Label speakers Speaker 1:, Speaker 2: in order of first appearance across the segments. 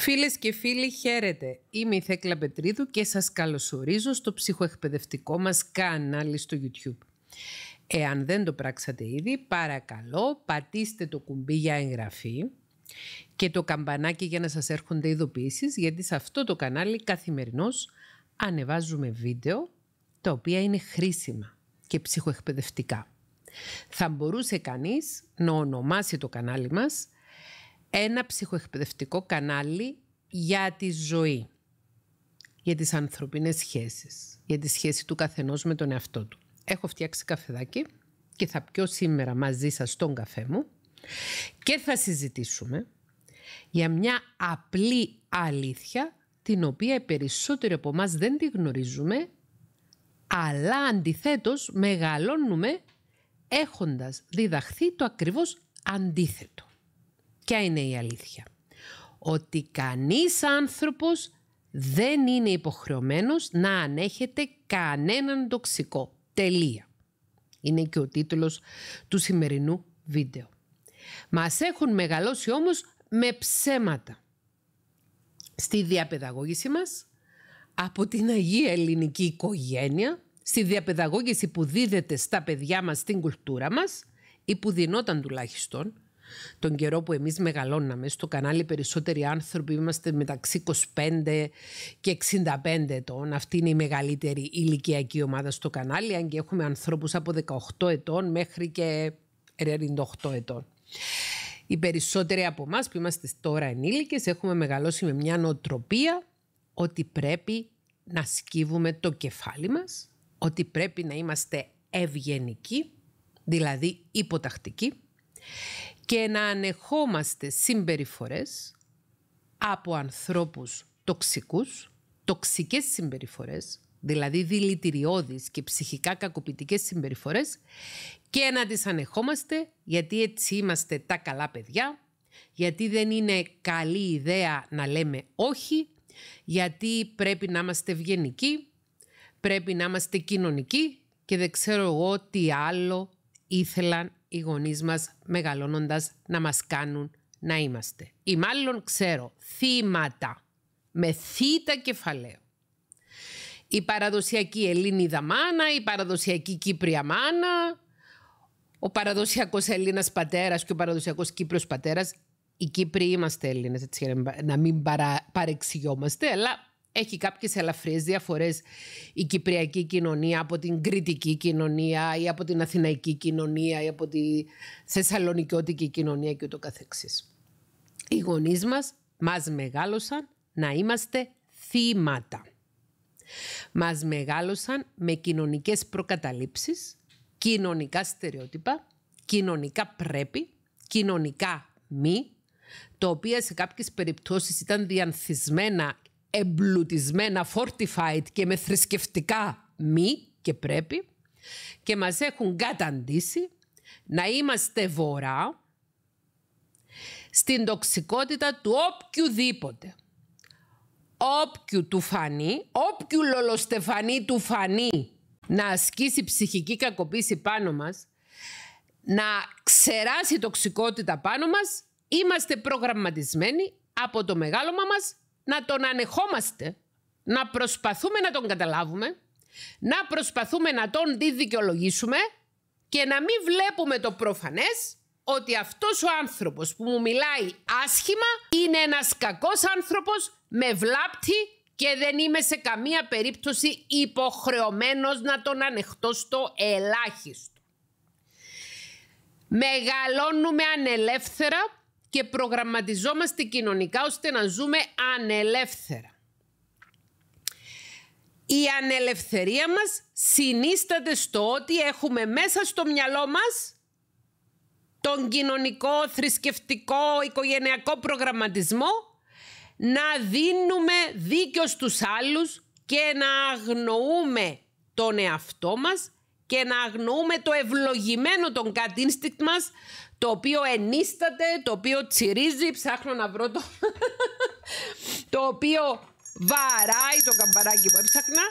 Speaker 1: Φίλες και φίλοι, χαίρετε. Είμαι η Θέκλα Πετρίδου και σας καλωσορίζω στο ψυχοεκπαιδευτικό μας κανάλι στο YouTube. Εάν δεν το πράξατε ήδη, παρακαλώ πατήστε το κουμπί για εγγραφή και το καμπανάκι για να σας έρχονται ειδοποιήσεις, γιατί σε αυτό το κανάλι καθημερινώς ανεβάζουμε βίντεο τα οποία είναι χρήσιμα και ψυχοεκπαιδευτικά. Θα μπορούσε κανείς να ονομάσει το κανάλι μας ένα ψυχοεκπαιδευτικό κανάλι για τη ζωή, για τις ανθρωπίνες σχέσεις, για τη σχέση του καθενός με τον εαυτό του. Έχω φτιάξει καφεδάκι και θα πιω σήμερα μαζί σας τον καφέ μου και θα συζητήσουμε για μια απλή αλήθεια την οποία οι περισσότεροι από εμάς δεν τη γνωρίζουμε αλλά αντιθέτως μεγαλώνουμε έχοντας διδαχθεί το ακριβώς αντίθετο. Ποια είναι η αλήθεια. Ότι κανείς άνθρωπος δεν είναι υποχρεωμένος να ανέχεται κανέναν τοξικό. Τελεία. Είναι και ο τίτλος του σημερινού βίντεο. Μας έχουν μεγαλώσει όμως με ψέματα. Στη διαπαιδαγώγηση μας, από την Αγία Ελληνική Οικογένεια, στη διαπαιδαγώγηση που δίδεται στα παιδιά μας στην κουλτούρα μας, ή που δινόταν τουλάχιστον, τον καιρό που εμείς μεγαλώναμε. Στο κανάλι περισσότεροι άνθρωποι είμαστε μεταξύ 25 και 65 ετών. Αυτή είναι η μεγαλύτερη ηλικιακή ομάδα στο κανάλι, αν και έχουμε ανθρώπους από 18 ετών μέχρι και 98 ετών. Οι περισσότεροι από εμάς που είμαστε τώρα ενήλικες έχουμε μεγαλώσει με μια νοοτροπία ότι πρέπει να σκύβουμε το κεφάλι μας, ότι πρέπει να είμαστε ευγενικοί, δηλαδή υποτακτικοί και να ανεχόμαστε συμπεριφορές από ανθρώπους τοξικούς, τοξικές συμπεριφορές, δηλαδή δηλητηριώδεις και ψυχικά κακοποιητικές συμπεριφορές και να τις ανεχόμαστε γιατί έτσι είμαστε τα καλά παιδιά, γιατί δεν είναι καλή ιδέα να λέμε όχι, γιατί πρέπει να είμαστε ευγενικοί, πρέπει να είμαστε κοινωνικοί και δεν ξέρω εγώ τι άλλο ήθελαν οι γονείς μας μεγαλώνοντας να μας κάνουν να είμαστε. Ή μάλλον ξέρω, θύματα. Με θύτα κεφαλαίο. Η παραδοσιακή Ελληνίδα μάνα, η παραδοσιακή Κύπρια μάνα, ο παραδοσιακός Έλληνας πατέρας και ο παραδοσιακός Κύπρος πατέρας. Οι Κύπροι είμαστε Έλληνες, έτσι, να μην παρα, αλλά έχει κάποιες ελαφριές διαφορές η κυπριακή κοινωνία από την κρίτικη κοινωνία ή από την αθηναϊκή κοινωνία ή από τη θεσσαλονικιώτικη κοινωνία και ούτω καθεξής. Οι γονείς μας μας μεγάλωσαν να είμαστε θύματα. Μας μεγάλωσαν με κοινωνικές προκαταλήψεις, κοινωνικά στερεότυπα, κοινωνικά πρέπει, κοινωνικά μη, τα οποία σε κάποιες περιπτώσεις ήταν διανθισμένα εμπλουτισμένα, fortified και με θρησκευτικά μη και πρέπει και μας έχουν καταντήσει να είμαστε βορρά στην τοξικότητα του οποιοδήποτε. Όποιου του φανεί, όποιου λολοστεφανή του φανεί να ασκήσει ψυχική κακοποίηση πάνω μας, να ξεράσει τοξικότητα πάνω μας, είμαστε προγραμματισμένοι από το μεγάλωμα μας να τον ανεχόμαστε, να προσπαθούμε να τον καταλάβουμε, να προσπαθούμε να τον διδικαιολογήσουμε και να μην βλέπουμε το προφανές ότι αυτός ο άνθρωπος που μου μιλάει άσχημα είναι ένας κακός άνθρωπος, με βλάπτει και δεν είμαι σε καμία περίπτωση υποχρεωμένος να τον ανεχτώ στο ελάχιστο. Μεγαλώνουμε ανελεύθερα και προγραμματιζόμαστε κοινωνικά ώστε να ζούμε ανελεύθερα. Η ανελευθερία μας συνίσταται στο ότι έχουμε μέσα στο μυαλό μας τον κοινωνικό, θρησκευτικό, οικογενειακό προγραμματισμό να δίνουμε δίκιο στους άλλους και να αγνοούμε τον εαυτό μας και να αγνοούμε το ευλογημένο τον κατ' μας το οποίο ενίσταται, το οποίο τσιρίζει, ψάχνω να βρω το... το οποίο βαράει το καμπαράκι που έψαχνα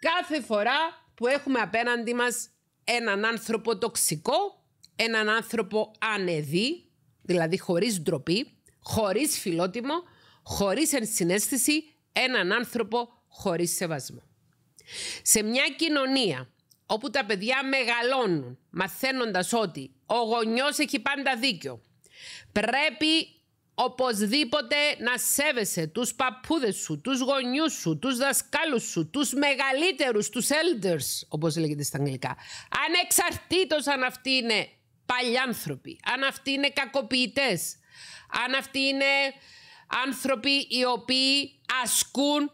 Speaker 1: κάθε φορά που έχουμε απέναντι μας έναν άνθρωπο τοξικό, έναν άνθρωπο ανεδί, δηλαδή χωρίς ντροπή, χωρίς φιλότιμο, χωρίς ενσυναίσθηση, έναν άνθρωπο χωρίς σεβασμό. Σε μια κοινωνία όπου τα παιδιά μεγαλώνουν μαθαίνοντας ότι ο γονιός έχει πάντα δίκιο. Πρέπει οπωσδήποτε να σέβεσαι τους παππούδες σου, τους γονιούς σου, τους δασκάλους σου, τους μεγαλύτερους, τους elders, όπως λέγεται στα αγγλικά. Ανεξαρτήτως αν αυτοί είναι παλιάνθρωποι, αν αυτοί είναι κακοποιητές, αν αυτοί είναι άνθρωποι οι οποίοι ασκούν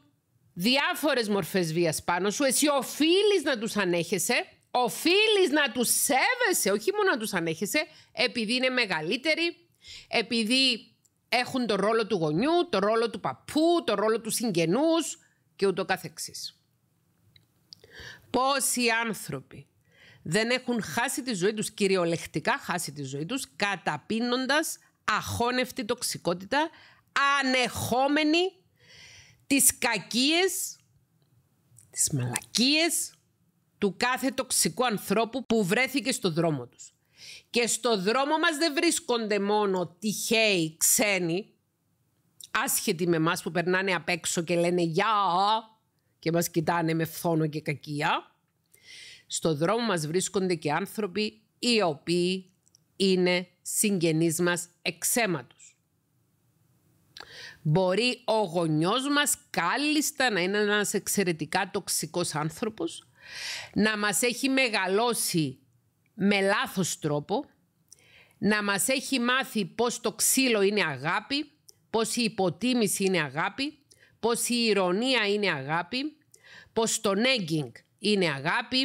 Speaker 1: διάφορες μορφές βίας πάνω σου, εσύ οφείλεις να τους ανέχεσαι Οφείλεις να τους σέβεσαι, όχι μόνο να τους ανέχεσαι, επειδή είναι μεγαλύτεροι, επειδή έχουν το ρόλο του γονιού, το ρόλο του παππού, το ρόλο του συγγενούς και ούτω καθεξής. Πόσοι άνθρωποι δεν έχουν χάσει τη ζωή τους, κυριολεκτικά χάσει τη ζωή τους, καταπίνοντας αχώνευτη τοξικότητα, ανεχόμενη τις κακίες, τις μαλακίες του κάθε τοξικού ανθρώπου που βρέθηκε στο δρόμο τους. Και στο δρόμο μας δεν βρίσκονται μόνο τυχαίοι ξένοι, άσχετοι με μας που περνάνε απ' έξω και λένε «Γεια» και μας κοιτάνε με φθόνο και κακία. Στο δρόμο μας βρίσκονται και άνθρωποι οι οποίοι είναι συγγενείς μας εξαίματος. Μπορεί ο γονιός μας κάλλιστα να είναι ένας εξαιρετικά τοξικός άνθρωπος, να μας έχει μεγαλώσει με λάθος τρόπο, να μας έχει μάθει πως το ξύλο είναι αγάπη, πως η υποτίμηση είναι αγάπη, πως η ηρωνία είναι αγάπη, πως το nagging είναι αγάπη,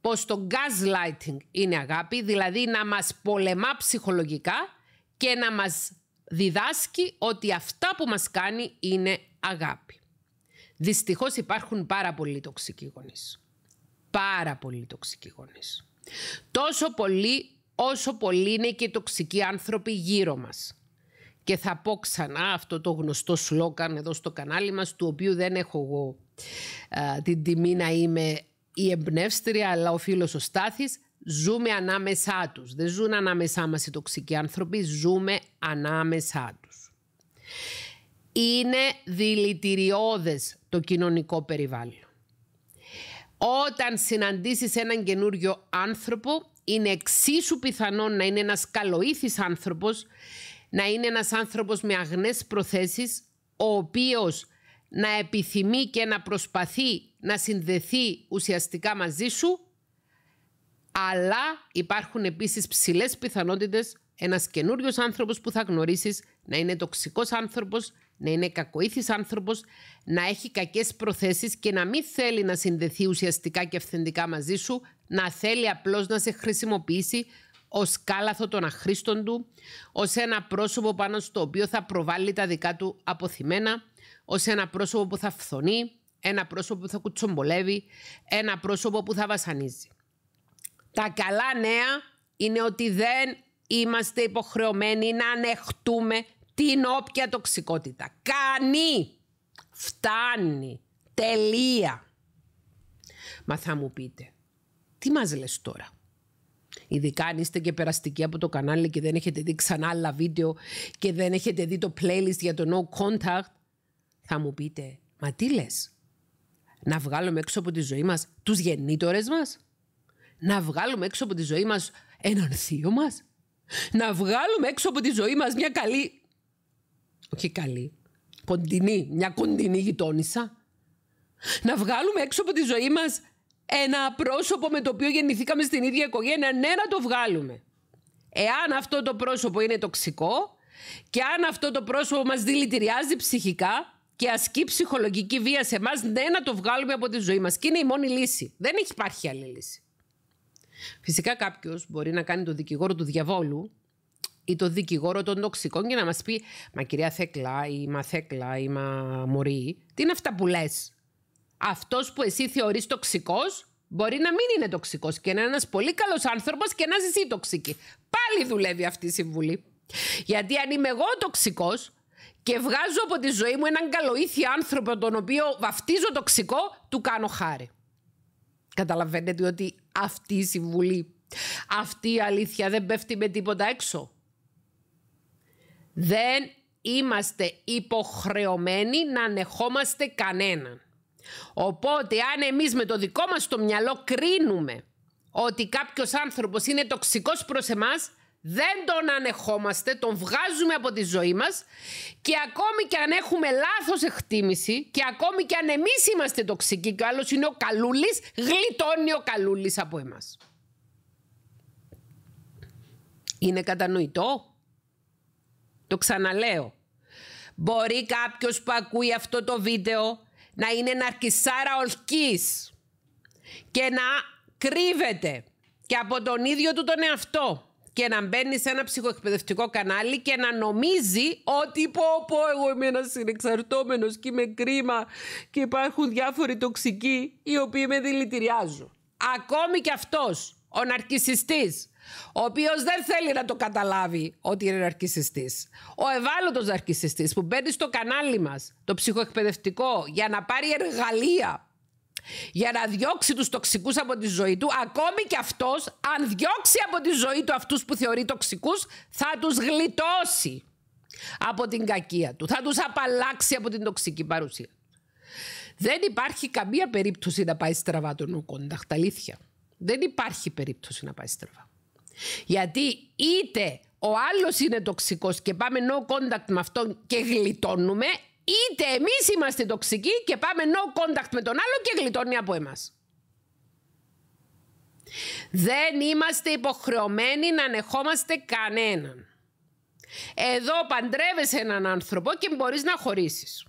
Speaker 1: πως το gaslighting είναι αγάπη, δηλαδή να μας πολεμά ψυχολογικά και να μας διδάσκει ότι αυτά που μας κάνει είναι αγάπη. Δυστυχώς υπάρχουν πάρα πολλοί τοξικοί γονείς πάρα πολύ τοξικοί γονείς. Τόσο πολύ όσο πολύ είναι και οι τοξικοί άνθρωποι γύρω μας. Και θα πω ξανά αυτό το γνωστό σλόκαν εδώ στο κανάλι μας, του οποίου δεν έχω εγώ α, την τιμή να είμαι η εμπνεύστρια, αλλά ο φίλος ο Στάθης, ζούμε ανάμεσά τους. Δεν ζουν ανάμεσά μας οι τοξικοί άνθρωποι, ζούμε ανάμεσά τους. Είναι δηλητηριώδες το κοινωνικό περιβάλλον. Όταν συναντήσεις έναν καινούριο άνθρωπο, είναι εξίσου πιθανό να είναι ένας καλοήθης άνθρωπος, να είναι ένας άνθρωπος με αγνές προθέσεις, ο οποίος να επιθυμεί και να προσπαθεί να συνδεθεί ουσιαστικά μαζί σου, αλλά υπάρχουν επίσης ψηλές πιθανότητες ένας καινούριος άνθρωπος που θα γνωρίσεις να είναι τοξικός άνθρωπος, να είναι κακοήθης άνθρωπος, να έχει κακές προθέσεις και να μην θέλει να συνδεθεί ουσιαστικά και αυθεντικά μαζί σου, να θέλει απλώς να σε χρησιμοποιήσει ως κάλαθο των αχρήστων του, ως ένα πρόσωπο πάνω στο οποίο θα προβάλλει τα δικά του αποθυμένα, ως ένα πρόσωπο που θα φθονεί, ένα πρόσωπο που θα κουτσομπολεύει, ένα πρόσωπο που θα βασανίζει. Τα καλά νέα είναι ότι δεν είμαστε υποχρεωμένοι να ανεχτούμε την όποια τοξικότητα. Κάνει. Φτάνει. Τελεία. Μα θα μου πείτε, τι μας λες τώρα. Ειδικά αν είστε και περαστικοί από το κανάλι και δεν έχετε δει ξανά άλλα βίντεο και δεν έχετε δει το playlist για το no contact, θα μου πείτε, μα τι λες, να βγάλουμε έξω από τη ζωή μας τους γεννήτορες μας, να βγάλουμε έξω από τη ζωή μας έναν θείο μας, να βγάλουμε έξω από τη ζωή μας μια καλή όχι καλή, κοντινή, μια κοντινή γειτόνισσα, να βγάλουμε έξω από τη ζωή μας ένα πρόσωπο με το οποίο γεννηθήκαμε στην ίδια οικογένεια, ναι να το βγάλουμε. Εάν αυτό το πρόσωπο είναι τοξικό και αν αυτό το πρόσωπο μας δηλητηριάζει ψυχικά, και ασκεί ψυχολογική βία σε εμά, ναι, να το βγάλουμε από τη ζωή μας. Και είναι η μόνη λύση. Δεν έχει υπάρχει άλλη λύση. Φυσικά κάποιος μπορεί να κάνει τον δικηγόρο του διαβόλου ή το δικηγόρο των τοξικών για να μας πει Μα κυρία Θέκλα, ή μα Θέκλα, ή μα Μωρή, τι είναι αυτά που λες. Αυτός που εσύ θεωρείς τοξικός μπορεί να μην είναι τοξικός και να είναι ένας πολύ καλός άνθρωπος και να ζει ή τοξική. Πάλι δουλεύει αυτή τοξική. Πάλι δουλεύει αυτή η συμβουλή. Γιατί αν είμαι εγώ τοξικός και βγάζω από τη ζωή μου έναν καλοήθη άνθρωπο τον οποίο βαφτίζω τοξικό, του κάνω χάρη. Καταλαβαίνετε ότι αυτή η συμβουλή, αυτή η αλήθεια δεν πέφτει με τίποτα έξω. Δεν είμαστε υποχρεωμένοι να ανεχόμαστε κανέναν. Οπότε αν εμείς με το δικό μας το μυαλό κρίνουμε ότι κάποιος άνθρωπος είναι τοξικός προς εμάς, δεν τον ανεχόμαστε, τον βγάζουμε από τη ζωή μας και ακόμη και αν έχουμε λάθος εκτίμηση και ακόμη και αν εμείς είμαστε τοξικοί και ο άλλος είναι ο καλούλης, γλιτώνει ο καλούλης από εμάς. Είναι κατανοητό. Το ξαναλέω. Μπορεί κάποιος που ακούει αυτό το βίντεο να είναι αρκισάρα ολκής και να κρύβεται και από τον ίδιο του τον εαυτό και να μπαίνει σε ένα ψυχοεκπαιδευτικό κανάλι και να νομίζει ότι πω πω εγώ είμαι ένας συνεξαρτώμενος και είμαι κρίμα και υπάρχουν διάφοροι τοξικοί οι οποίοι με δηλητηριάζουν. Ακόμη και αυτός ο ναρκισιστής, ο οποίος δεν θέλει να το καταλάβει ότι είναι ναρκισιστής, ο ευάλωτος ναρκισιστής που μπαίνει στο κανάλι μας, το ψυχοεκπαιδευτικό, για να πάρει εργαλεία για να διώξει τους τοξικούς από τη ζωή του, ακόμη και αυτός, αν διώξει από τη ζωή του αυτούς που θεωρεί τοξικούς, θα τους γλιτώσει από την κακία του, θα τους απαλλάξει από την τοξική παρουσία. Δεν υπάρχει καμία περίπτωση να πάει στραβά τον αλήθεια. Δεν υπάρχει περίπτωση να πάει στραβά. Γιατί είτε ο άλλος είναι τοξικός και πάμε no contact με αυτόν και γλιτώνουμε, είτε εμείς είμαστε τοξικοί και πάμε no contact με τον άλλο και γλιτώνει από εμάς. Δεν είμαστε υποχρεωμένοι να ανεχόμαστε κανέναν. Εδώ παντρεύεσαι έναν άνθρωπο και μπορείς να χωρίσεις.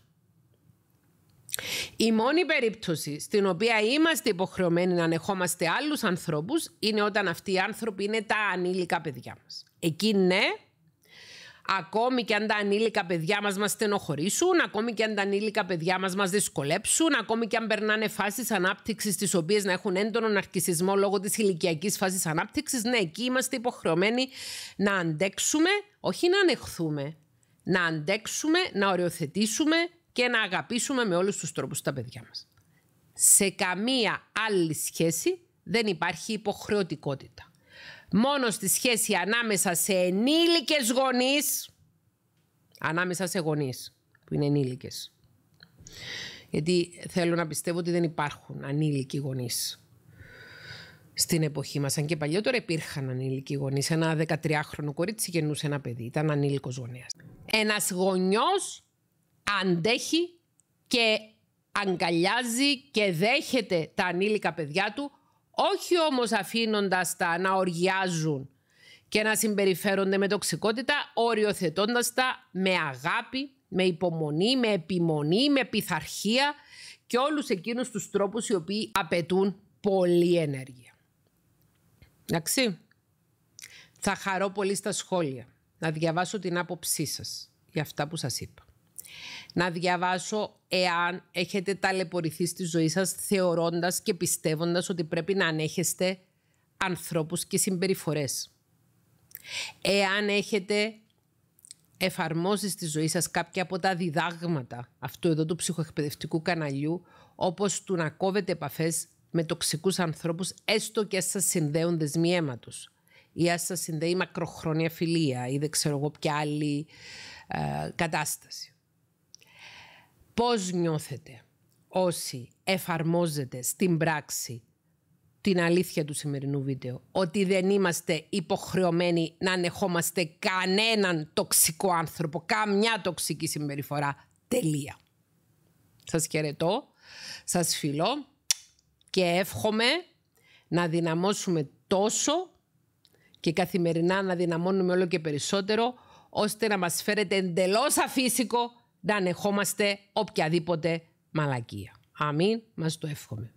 Speaker 1: Η μόνη περίπτωση στην οποία είμαστε υποχρεωμένοι να ανεχόμαστε άλλους ανθρώπους είναι όταν αυτοί οι άνθρωποι είναι τα ανήλικα παιδιά μας. Εκεί ναι, ακόμη και αν τα ανήλικα παιδιά μας μας στενοχωρήσουν, ακόμη και αν τα ανήλικα παιδιά μας μας δυσκολέψουν, ακόμη και αν περνάνε φάσεις ανάπτυξης τις οποίες να έχουν έντονο ναρκισισμό λόγω της ηλικιακής φάσης ανάπτυξης, ναι, εκεί είμαστε υποχρεωμένοι να αντέξουμε, όχι να ανεχθούμε, να αντέξουμε, να οριοθετήσουμε, και να αγαπήσουμε με όλους τους τρόπους τα παιδιά μας. Σε καμία άλλη σχέση δεν υπάρχει υποχρεωτικότητα. Μόνο στη σχέση ανάμεσα σε ενήλικες γονείς, ανάμεσα σε γονείς που είναι ενήλικες. Γιατί θέλω να πιστεύω ότι δεν υπάρχουν ανήλικοι γονείς στην εποχή μας. Αν και παλιότερα υπήρχαν ανήλικοι γονείς. Ένα 13χρονο κορίτσι γεννούσε ένα παιδί. Ήταν ανήλικος γονέας. Ένας γονιός αντέχει και αγκαλιάζει και δέχεται τα ανήλικα παιδιά του, όχι όμως αφήνοντας τα να οργιάζουν και να συμπεριφέρονται με τοξικότητα, οριοθετώντας τα με αγάπη, με υπομονή, με επιμονή, με πειθαρχία και όλους εκείνους τους τρόπους οι οποίοι απαιτούν πολλή ενέργεια. Εντάξει. Θα χαρώ πολύ στα σχόλια να διαβάσω την άποψή σας για αυτά που σας είπα να διαβάσω εάν έχετε ταλαιπωρηθεί στη ζωή σας θεωρώντας και πιστεύοντας ότι πρέπει να ανέχεστε ανθρώπους και συμπεριφορές. Εάν έχετε εφαρμόσει στη ζωή σας κάποια από τα διδάγματα αυτού εδώ του ψυχοεκπαιδευτικού καναλιού, όπως του να κόβετε επαφές με τοξικούς ανθρώπους, έστω και σας συνδέουν δεσμοί αίματος ή ας σας συνδέει μακροχρόνια φιλία ή δεν ξέρω εγώ ποια άλλη ε, κατάσταση πώς νιώθετε όσοι εφαρμόζετε στην πράξη την αλήθεια του σημερινού βίντεο. Ότι δεν είμαστε υποχρεωμένοι να ανεχόμαστε κανέναν τοξικό άνθρωπο, καμιά τοξική συμπεριφορά. Τελεία. Σας χαιρετώ, σας φιλώ και εύχομαι να δυναμώσουμε τόσο και καθημερινά να δυναμώνουμε όλο και περισσότερο ώστε να μας φέρετε εντελώς αφύσικο να ανεχόμαστε οποιαδήποτε μαλακία. Αμήν, μας το εύχομαι.